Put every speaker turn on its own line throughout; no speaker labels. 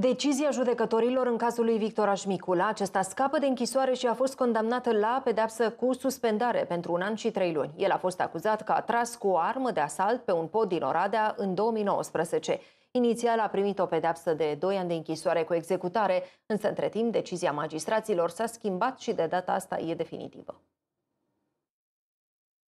Decizia judecătorilor în cazul lui Victor Așmicula, acesta scapă de închisoare și a fost condamnat la pedapsă cu suspendare pentru un an și trei luni. El a fost acuzat că a tras cu o armă de asalt pe un pod din Oradea în 2019. Inițial a primit o pedapsă de 2 ani de închisoare cu executare, însă între timp decizia magistraților s-a schimbat și de data asta e definitivă.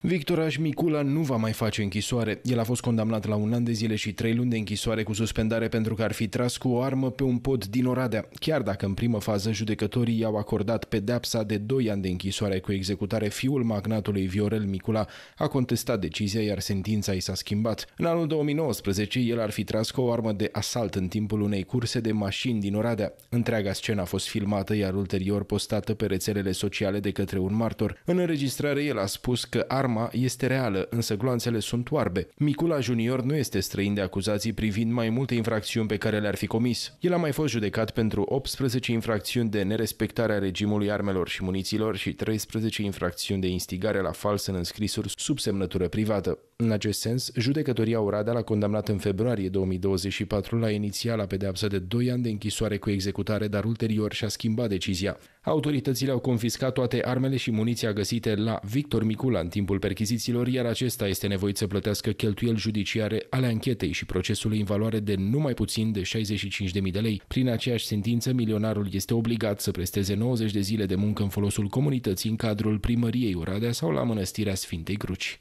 Victor Micula nu va mai face închisoare. El a fost condamnat la un an de zile și trei luni de închisoare cu suspendare pentru că ar fi tras cu o armă pe un pod din Oradea, chiar dacă în primă fază judecătorii i-au acordat pedepsa de 2 ani de închisoare cu executare fiul magnatului Viorel Micula a contestat decizia, iar sentința i s-a schimbat. În anul 2019, el ar fi tras cu o armă de asalt în timpul unei curse de mașini din Oradea. Întreaga scenă a fost filmată, iar ulterior postată pe rețelele sociale de către un martor. În înregistrare, el a spus că arma Teama este reală, însă gloanțele sunt oarbe. Micula Junior nu este străin de acuzații privind mai multe infracțiuni pe care le-ar fi comis. El a mai fost judecat pentru 18 infracțiuni de nerespectare a regimului armelor și muniților și 13 infracțiuni de instigare la fals în înscrisuri sub semnătură privată. În acest sens, judecătoria Oradea l-a condamnat în februarie 2024 la inițiala pedeapsă de 2 ani de închisoare cu executare, dar ulterior și-a schimbat decizia. Autoritățile au confiscat toate armele și muniția găsite la Victor Micula în timpul perchizițiilor, iar acesta este nevoit să plătească cheltuieli judiciare ale anchetei și procesului în valoare de nu mai puțin de 65.000 de lei. Prin aceeași sentință, milionarul este obligat să presteze 90 de zile de muncă în folosul comunității
în cadrul primăriei Oradea sau la mănăstirea Sfintei Cruci.